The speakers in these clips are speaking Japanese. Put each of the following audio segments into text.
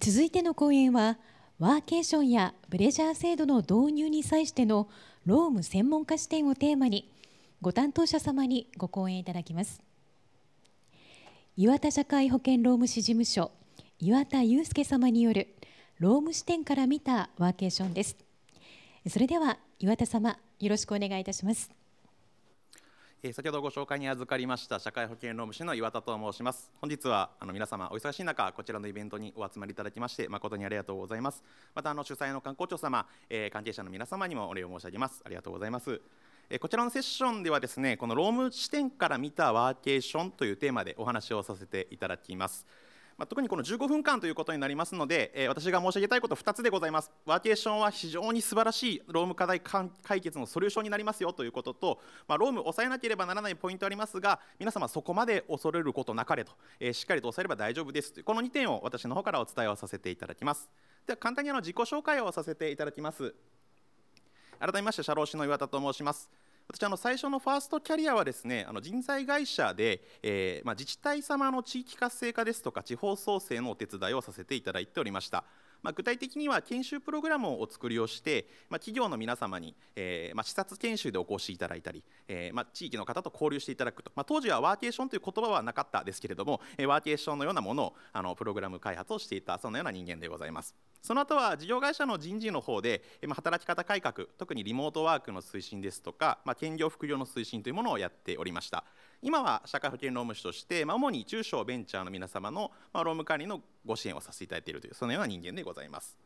続いての講演はワーケーションやブレジャー制度の導入に際しての労務専門家視点をテーマにご担当者様にご講演いただきます岩田社会保険労務士事務所岩田祐介様による労務視点から見たワーケーションですそれでは岩田様よろしくお願いいたしますえ先ほどご紹介に預かりました社会保険労務士の岩田と申します本日はあの皆様お忙しい中こちらのイベントにお集まりいただきまして誠にありがとうございますまたあの主催の観光庁様、え関係者の皆様にもお礼を申し上げますありがとうございますこちらのセッションではですねこの労務視点から見たワーケーションというテーマでお話をさせていただきますまあ、特にこの15分間ということになりますので、えー、私が申し上げたいこと2つでございますワーケーションは非常に素晴らしい労務課題解決のソリューションになりますよということと、まあ、労務を抑えなければならないポイントありますが皆様そこまで恐れることなかれと、えー、しっかりと抑えれば大丈夫ですというこの2点を私の方からお伝えをさせていただきますでは簡単にあの自己紹介をさせていただきます改めまして社労士の岩田と申します私あの最初のファーストキャリアはですねあの人材会社で、えーまあ、自治体様の地域活性化ですとか地方創生のお手伝いをさせていただいておりました。まあ、具体的には研修プログラムをお作りをして、まあ、企業の皆様に、えーまあ、視察研修でお越しいただいたり、えーまあ、地域の方と交流していただくと、まあ、当時はワーケーションという言葉はなかったですけれども、えー、ワーケーションのようなものをあのプログラム開発をしていたそのような人間でございます。その後は事業会社の人事の方で、ま働き方改革特にリモートワークの推進ですとか、まあ、兼業副業の推進というものをやっておりました。今は社会保険労務士として、まあ、主に中小ベンチャーの皆様の、まあ、労務管理のご支援をさせていただいているというそのような人間でございます。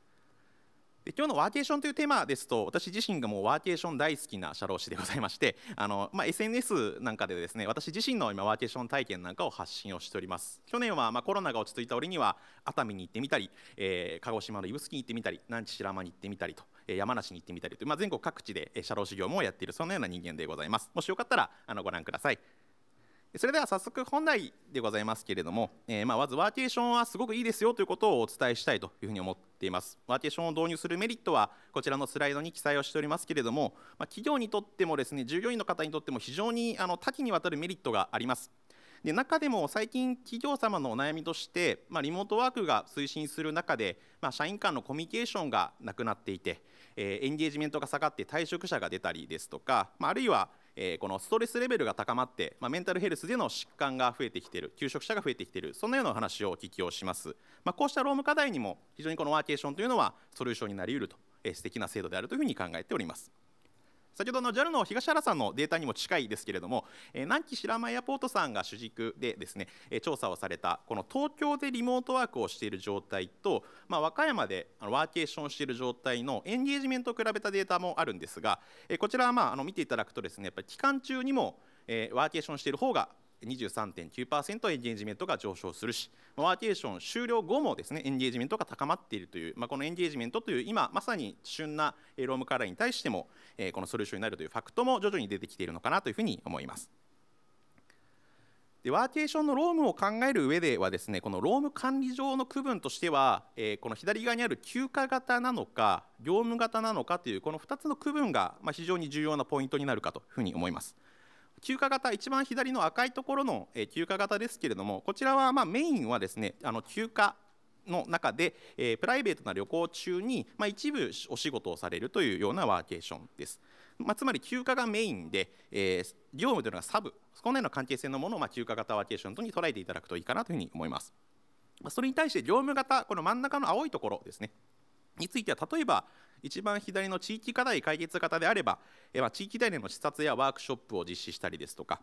で今日のワーケーションというテーマですと私自身がもうワーケーション大好きな社労士でございましてあの、まあ、SNS なんかでですね私自身の今ワーケーション体験なんかを発信をしております去年はまコロナが落ち着いた折には熱海に行ってみたり、えー、鹿児島の指宿に行ってみたり南知白浜に行ってみたりと山梨に行ってみたりという、まあ、全国各地で社労士業もやっているそんなような人間でございますもしよかったらあのご覧くださいそれでは早速本題でございますけれども、えー、まあ、まずワーケーションはすごくいいですよということをお伝えしたいというふうに思っていますワーケーションを導入するメリットはこちらのスライドに記載をしておりますけれども、まあ、企業にとってもですね従業員の方にとっても非常にあの多岐にわたるメリットがありますで中でも最近企業様のお悩みとして、まあ、リモートワークが推進する中で、まあ、社員間のコミュニケーションがなくなっていて、えー、エンゲージメントが下がって退職者が出たりですとか、まあ、あるいはえこのストレスレベルが高まって、まメンタルヘルスでの疾患が増えてきている休職者が増えてきているそんなような話をお聞きをします、まこうした労務課題にも非常にこのワーケーションというのはソリューションになりうると、え素敵な制度であるというふうに考えております先ほどの JAL の東原さんのデータにも近いですけれども、えー、南紀白浜エアポートさんが主軸でですね、え調査をされたこの東京でリモートワークをしている状態と、まあ、和歌山でワーケーションしている状態のエンゲージメントを比べたデータもあるんですが、えこちらはまああの見ていただくとですねやっぱり期間中にも、えワーケーションしている方が23.9%エンゲージメントが上昇するしワーケーション終了後もですねエンゲージメントが高まっているという、まあ、このエンゲージメントという今まさに旬なロームカラーに対してもこのソリューションになるというファクトも徐々に出てきているのかなというふうに思います。でワーケーションのロームを考える上ではですねこのローム管理上の区分としては、えこの左側にある休暇型なのか業務型なのかというこの2つの区分が、ま非常に重要なポイントになるかというふうに思います。休暇型一番左の赤いところの、え休暇型ですけれどもこちらはまメインはですねあの休暇の中で、えー、プライベートな旅行中に、まあ、一部お仕事をされるというようなワーケーションです。まあ、つまり休暇がメインで、えー、業務というのがサブ、このような関係性のものを、まあ、休暇型ワーケーションとに捉えていただくといいかなというふうに思います。それに対して業務型、この真ん中の青いところですね、については例えば一番左の地域課題解決型であれば、えま地域内での視察やワークショップを実施したりですとか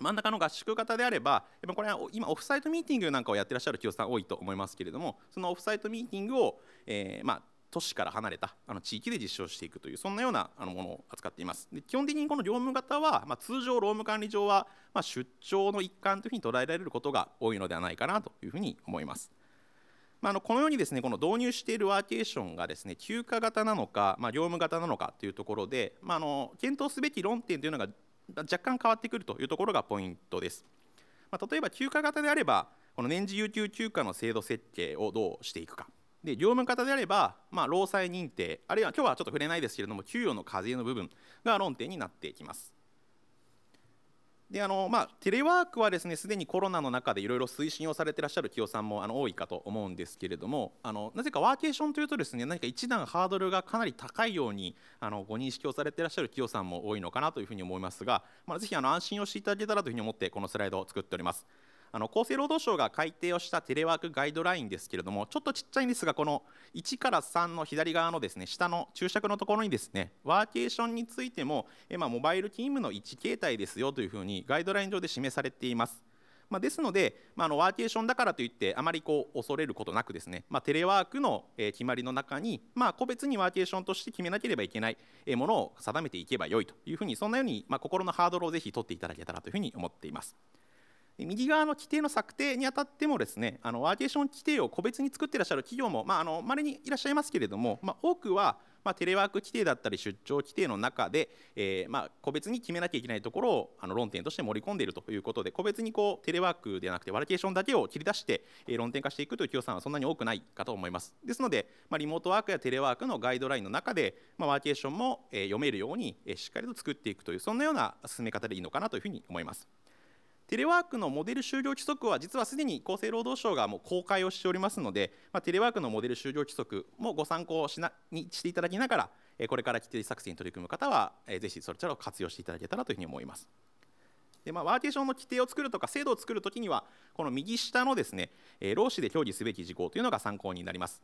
真ん中の合宿型であればこれは今オフサイトミーティングなんかをやってらっしゃる企業さん多いと思いますけれどもそのオフサイトミーティングを、えま都市から離れたあの地域で実証していくというそんなようなあのものを扱っていますで基本的にこの業務型は、ま通常労務管理上は、ま出張の一環というふうに捉えられることが多いのではないかなというふうに思いますまあ、のこのようにですねこの導入しているワーケーションがですね休暇型なのか、まあ、業務型なのかというところで、まあ、の検討すべき論点というのが若干変わってくるというところがポイントです。まあ、例えば休暇型であればこの年次有給休暇の制度設計をどうしていくかで業務型であれば、まあ、労災認定あるいは今日はちょっと触れないですけれども給与の課税の部分が論点になっていきます。であのまあ、テレワークはですねすでにコロナの中でいろいろ推進をされていらっしゃる企業さんもあの多いかと思うんですけれどもあのなぜかワーケーションというとですね何か一段ハードルがかなり高いようにあのご認識をされていらっしゃる企業さんも多いのかなというふうに思いますが、まあ、ぜひあの安心をしていただけたらというふうに思ってこのスライドを作っております。あの厚生労働省が改定をしたテレワークガイドラインですけれどもちょっとちっちゃいんですがこの1から3の左側のですね下の注釈のところにですねワーケーションについても、えまあ、モバイル勤務の1形態ですよというふうにガイドライン上で示されています。まあ、ですので、まあ、のワーケーションだからといってあまりこう恐れることなくですね、まあ、テレワークの決まりの中に、まあ、個別にワーケーションとして決めなければいけないものを定めていけばよいというふうにそんなように、ま心のハードルをぜひ取っていただけたらというふうに思っています。右側の規定の策定にあたってもですねあのワーケーション規定を個別に作ってらっしゃる企業もまああの稀にいらっしゃいますけれども、まあ、多くはまあ、テレワーク規定だったり出張規定の中で、えーまあ、個別に決めなきゃいけないところをあの論点として盛り込んでいるということで個別にこうテレワークではなくてワーケーションだけを切り出して、えー、論点化していくという企業さんはそんなに多くないかと思いますですので、まあ、リモートワークやテレワークのガイドラインの中で、まあ、ワーケーションも、えー、読めるように、えー、しっかりと作っていくというそんなような進め方でいいのかなというふうに思います。テレワークのモデル就業規則は実はすでに厚生労働省がもう公開をしておりますので、まあ、テレワークのモデル就業規則もご参考しなにしていただきながら、えこれから規定作成に取り組む方は、えー、ぜひそちらを活用していただけたらというふうに思います。でまあ、ワーケーションの規定を作るとか制度を作るときにはこの右下のですね、え労使で協議すべき事項というのが参考になります。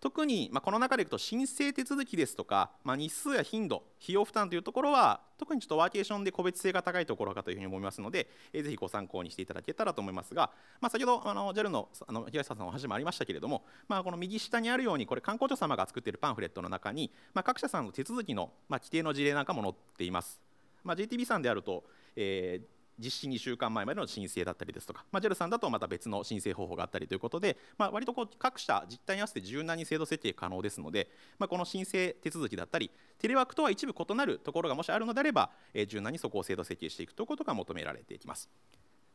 特に、まあ、この中でいくと申請手続きですとか、まあ、日数や頻度、費用負担というところは、特にちょっとワーケーションで個別性が高いところかというふうに思いますので、えー、ぜひご参考にしていただけたらと思いますが、まあ、先ほどあの JAL のあの東沢さんのお話もありましたけれども、まあ、この右下にあるように、これ、観光庁様が作っているパンフレットの中に、まあ、各社さんの手続きの、まあ、規定の事例なんかも載っています。まあ、JTB さんであると、えー実施2週間前までの申請だったりですとか、まあ、JAL さんだとまた別の申請方法があったりということで、まあ、割とこう各社実態に合わせて柔軟に制度設定可能ですので、まあ、この申請手続きだったりテレワークとは一部異なるところがもしあるのであれば、えー、柔軟にそこを制度設計していくということが求められていきます。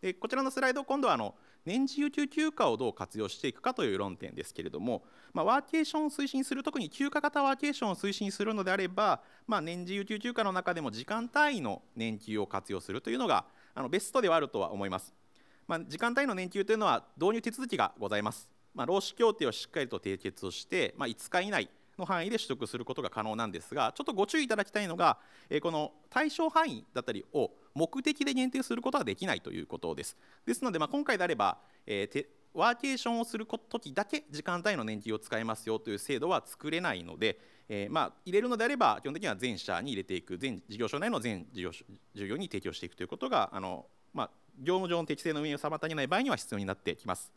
でこちらのスライド今度はあの年次有給休暇をどう活用していくかという論点ですけれども、まあ、ワーケーションを推進する特に休暇型ワーケーションを推進するのであれば、まあ、年次有給休暇の中でも時間単位の年休を活用するというのがあのベストではあるとは思います、まあ、時間帯の年休というのは導入手続きがございます、まあ、労使協定をしっかりと締結をして、まあ、5日以内の範囲で取得することが可能なんですがちょっとご注意いただきたいのが、えこの対象範囲だったりを目的で限定することはできないということですですので、ま今回であれば、えーワーケーションをする時だけ時間帯の年金を使いますよという制度は作れないので、えー、まあ、入れるのであれば基本的には全社に入れていく全事業所内の全事業従業に提供していくということがあの、まあ、業務上の適正の運営を妨げない場合には必要になってきます。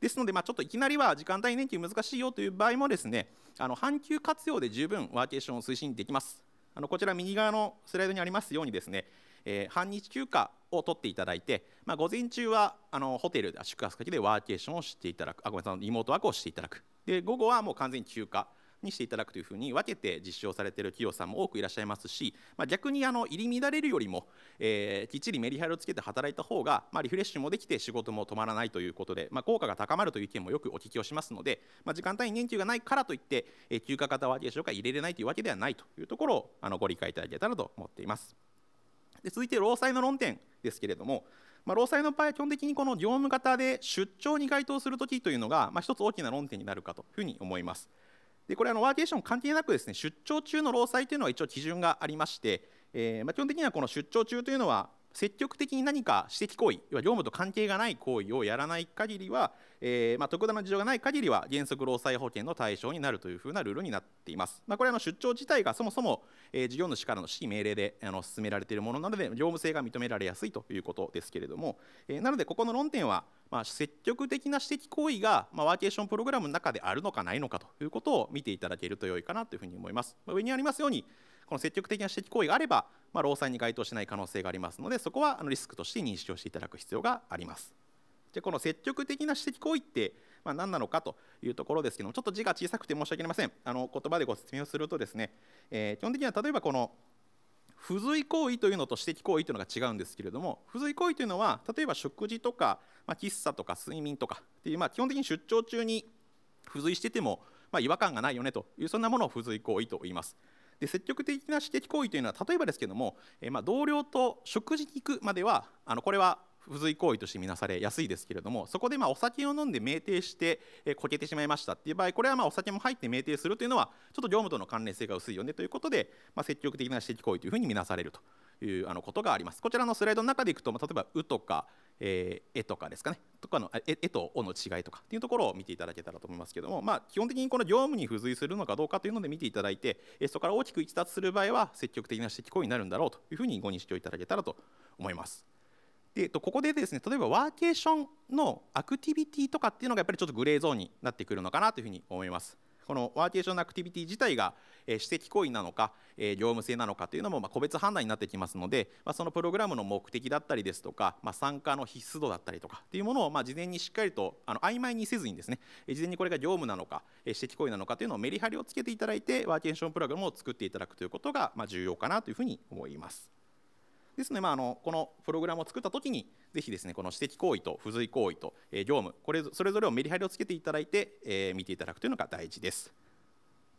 ですので、まあ、ちょっといきなりは時間帯年金難しいよという場合もですねあの半休活用で十分ワーケーションを推進できます。あのこちら右側のスライドにありますようにですねえー、半日休暇を取っていただいて、まあ、午前中はあのホテル宿泊先でワーケーションをしていただくあごめんなさいリモートワークをしていただくで午後はもう完全に休暇にしていただくというふうに分けて実証されている企業さんも多くいらっしゃいますし、まあ、逆にあの入り乱れるよりも、えー、きっちりメリハリをつけて働いた方が、まあ、リフレッシュもできて仕事も止まらないということで、まあ、効果が高まるという意見もよくお聞きをしますので、まあ、時間単に年休がないからといって、えー、休暇型ワーケーションが入れれないというわけではないというところをあのご理解いただけたらと思っています。で続いて労災の論点ですけれども、まあ、労災の場合は基本的にこの業務型で出張に該当するときというのが、まあ、一つ大きな論点になるかというふうに思います。でこれあのワーケーション関係なくですね出張中の労災というのは一応基準がありまして、えーまあ、基本的にはこの出張中というのは積極的に何か私的行為要は業務と関係がない行為をやらない限りは、えー、まあ、特段の事情がない限りは原則労災保険の対象になるというふうなルールになっています、まあ、これはの出張自体がそもそも、えー、事業主からの指揮命令であの進められているものなので業務性が認められやすいということですけれども、えー、なのでここの論点は、まあ、積極的な指摘行為が、まワーケーションプログラムの中であるのかないのかということを見ていただけると良いかなというふうに思います、ま上にありますようにこの積極的な指摘行為があれば、まあ、労災に該当しない可能性がありますのでそこはあのリスクとして認識をしていただく必要があります。でこの積極的な指摘行為って、まあ、何なのかというところですけどもちょっと字が小さくて申し訳ありませんあの言葉でご説明をするとですね、えー、基本的には例えばこの付随行為というのと指摘行為というのが違うんですけれども付随行為というのは例えば食事とか、まあ、喫茶とか睡眠とかっていう、まあ、基本的に出張中に付随してても、まあ、違和感がないよねというそんなものを付随行為と言います。で積極的な私的行為というのは例えばですけども、えー、まあ、同僚と食事に行くまではあのこれは付随行為として見なされやすいですけれどもそこでまお酒を飲んで酩酊して、えこけてしまいましたっていう場合これはまお酒も入って酩酊するというのはちょっと業務との関連性が薄いよねということで、まあ、積極的な指摘行為というふうに見なされるというあのことがありますこちらのスライドの中でいくと、まあ、例えば「う」とか「えー、え」とかですかねかの絵と「尾の違いとかっていうところを見ていただけたらと思いますけども、まあ、基本的にこの業務に付随するのかどうかというので見ていただいてそこから大きく逸脱する場合は積極的な指摘行為になるんだろうというふうにご認識をいただけたらと思います。でここでですね例えばワーケーションのアクティビティとかっていうのがやっぱりちょっとグレーゾーンになってくるのかなというふうに思います。このワーケーションのアクティビティ自体が私的行為なのか業務性なのかというのも個別判断になってきますのでそのプログラムの目的だったりですとか参加の必須度だったりとかというものを事前にしっかりとあ曖昧にせずにですね事前にこれが業務なのか私的行為なのかというのをメリハリをつけていただいてワーケーションプログラムを作っていただくということが重要かなというふうに思います。ですので、まあ、あのこのプログラムを作ったときに、ぜひですね、この私的行為と付随行為と、えー、業務、これそれぞれをメリハリをつけていただいて、えー、見ていただくというのが大事です。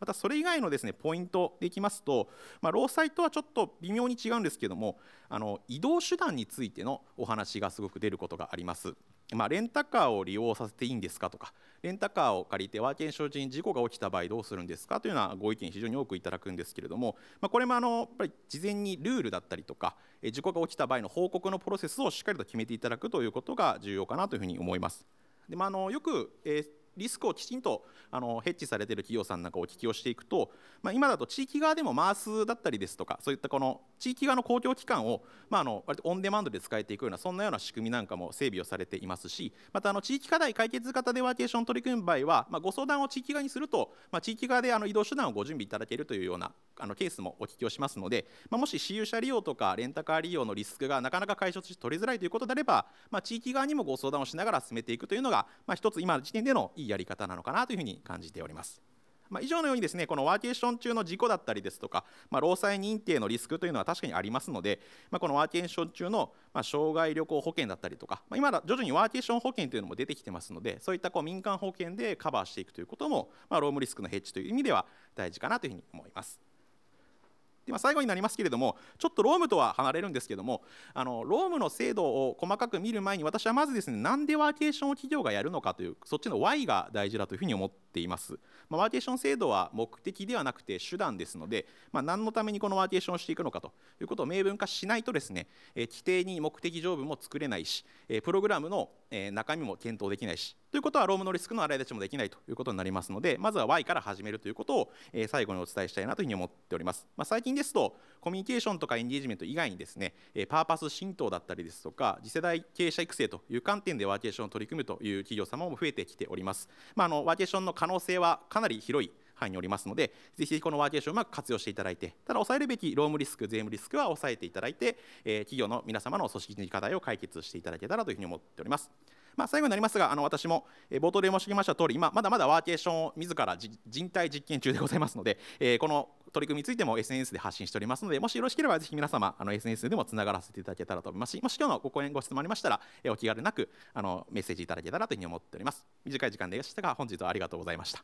またそれ以外のですねポイントでいきますと、まあ、労災とはちょっと微妙に違うんですけれどもあの移動手段についてのお話がすごく出ることがあります。まあ、レンタカーを利用させていいんですかとかレンタカーを借りてワーケーション中に事故が起きた場合どうするんですかというようなご意見非常に多くいただくんですけれども、まあ、これもあのやっぱり事前にルールだったりとか事故が起きた場合の報告のプロセスをしっかりと決めていただくということが重要かなというふうに思います。でまあ、あのよく、えーリスクをきちんとあのヘッジされている企業さんなんかをお聞きをしていくと、まあ、今だと地域側でもマースだったりですとかそういったこの地域側の公共機関を、まあ、あの割とオンデマンドで使えていくようなそんなような仕組みなんかも整備をされていますしまたあの地域課題解決型デワーケーション取り組む場合は、まあ、ご相談を地域側にすると、まあ、地域側であの移動手段をご準備いただけるというようなあのケースもお聞きをしますので、まあ、もし私有車利用とかレンタカー利用のリスクがなかなか解消して取りづらいということであれば、まあ、地域側にもご相談をしながら進めていくというのが、まあ、一つ今の時点でのいいやり方なのかなというふうに感じております。まあ、以上のようにですねこのワーケーション中の事故だったりですとか、まあ、労災認定のリスクというのは確かにありますので、まあ、このワーケーション中の、ま障害旅行保険だったりとか、ま今だ徐々にワーケーション保険というのも出てきてますのでそういったこう民間保険でカバーしていくということも、ま労務リスクのヘッジという意味では大事かなというふうに思います。でまあ、最後になりますけれどもちょっとロームとは離れるんですけどもあのロームの制度を細かく見る前に私はまずですねなんでワーケーションを企業がやるのかというそっちの Y が大事だというふうに思っています、まあ、ワーケーション制度は目的ではなくて手段ですので、まあ、何のためにこのワーケーションをしていくのかということを明文化しないとですね、え規定に目的条文も作れないし、えプログラムの、え中身も検討できないしということはロームのリスクの洗い出しもできないということになりますのでまずは Y から始めるということを、え最後にお伝えしたいなというふうに思っております、まあ、最近ですとコミュニケーションとかエンゲージメント以外にですね、えパーパス浸透だったりですとか次世代経営者育成という観点でワーケーションを取り組むという企業様も増えてきております、まあ、あのワーケーションの可能性はかなり広い範囲におりますのでぜひこのワーケーションをうまく活用していただいてただ抑えるべき労務リスク税務リスクは抑えていただいて、え企業の皆様の組織的課題を解決していただけたらというふうに思っております。まあ、最後になりますがあの私も冒頭で申し上げました通り今まだまだワーケーションを自ら人体実験中でございますので、えー、この取り組みについても SNS で発信しておりますのでもしよろしければぜひ皆様あの SNS でもつながらせていただけたらと思いますしもし今日のご講演ご質問ありましたら、えお気軽なくあのメッセージいただけたらというふうに思っております短い時間でしたが本日はありがとうございました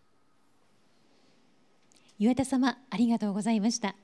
岩田様ありがとうございました。